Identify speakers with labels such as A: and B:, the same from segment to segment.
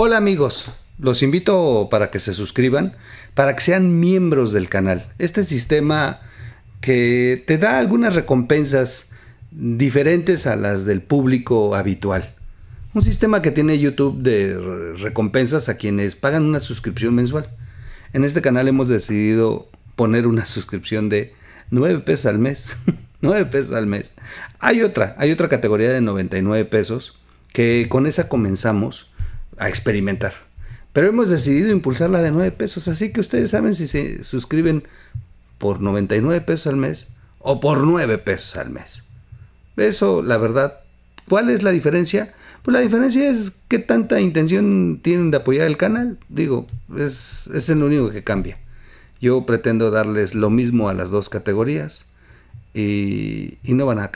A: Hola amigos, los invito para que se suscriban, para que sean miembros del canal. Este sistema que te da algunas recompensas diferentes a las del público habitual. Un sistema que tiene YouTube de recompensas a quienes pagan una suscripción mensual. En este canal hemos decidido poner una suscripción de 9 pesos al mes. 9 pesos al mes. Hay otra, hay otra categoría de 99 pesos que con esa comenzamos a experimentar. Pero hemos decidido impulsarla de 9 pesos, así que ustedes saben si se suscriben por 99 pesos al mes o por 9 pesos al mes. Eso, la verdad, ¿cuál es la diferencia? Pues la diferencia es que tanta intención tienen de apoyar el canal. Digo, es, es el único que cambia. Yo pretendo darles lo mismo a las dos categorías y, no, van a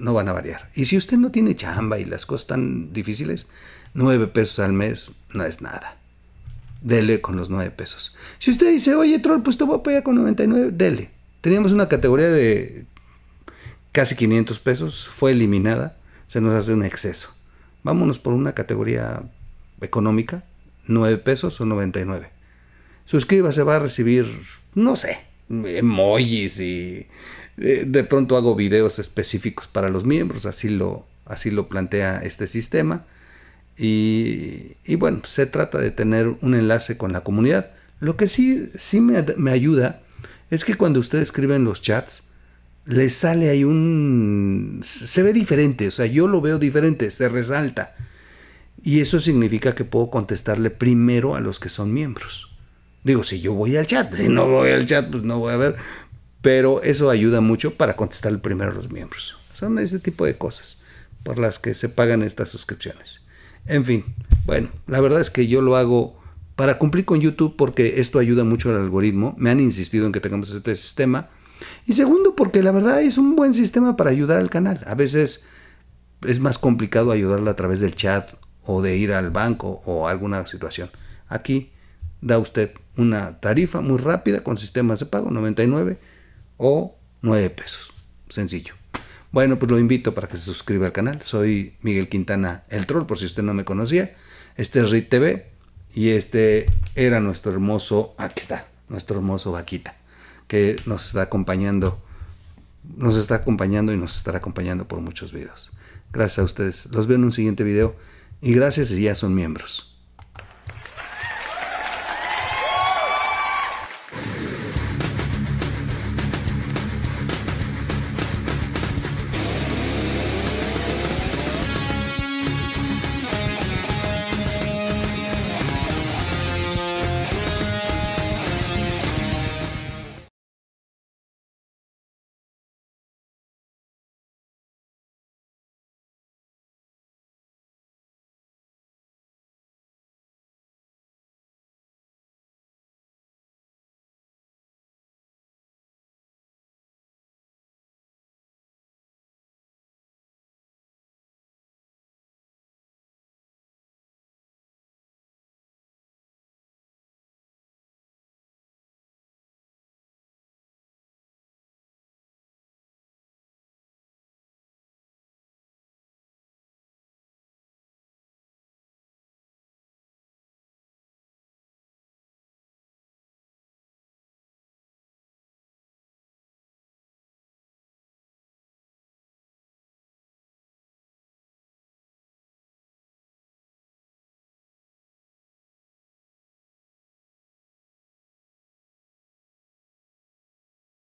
A: no van a variar. Y si usted no tiene chamba y las cosas están difíciles, 9 pesos al mes no es nada. Dele con los 9 pesos. Si usted dice, oye, troll, pues te voy a pagar con 99, dele. Teníamos una categoría de casi 500 pesos, fue eliminada, se nos hace un exceso. Vámonos por una categoría económica, 9 pesos o 99. Suscríbase, va a recibir, no sé, emojis y eh, de pronto hago videos específicos para los miembros, así lo, así lo plantea este sistema. Y, bueno, se trata de tener un enlace con la comunidad. Lo que sí, sí me, me ayuda es que cuando ustedes escriben en los chats, les sale ahí un... se ve diferente, o sea, yo lo veo diferente, se resalta. Y eso significa que puedo contestarle primero a los que son miembros. Digo, si yo voy al chat, si no voy al chat, pues no voy a ver pero eso ayuda mucho para contestar primero a los miembros. Son ese tipo de cosas por las que se pagan estas suscripciones. En fin, bueno, la verdad es que yo lo hago para cumplir con YouTube porque esto ayuda mucho al algoritmo. Me han insistido en que tengamos este sistema. Y segundo, porque la verdad es un buen sistema para ayudar al canal. A veces es más complicado ayudarla a través del chat o de ir al banco o alguna situación. Aquí da usted una tarifa muy rápida con sistemas de pago 99 o 9 pesos. Sencillo. Bueno, pues lo invito para que se suscriba al canal. Soy Miguel Quintana, el troll, por si usted no me conocía. Este es RIT TV y este era nuestro hermoso, aquí está, nuestro hermoso vaquita, que nos está acompañando, nos está acompañando y nos estará acompañando por muchos videos. Gracias a ustedes. Los veo en un siguiente video y gracias si ya son miembros.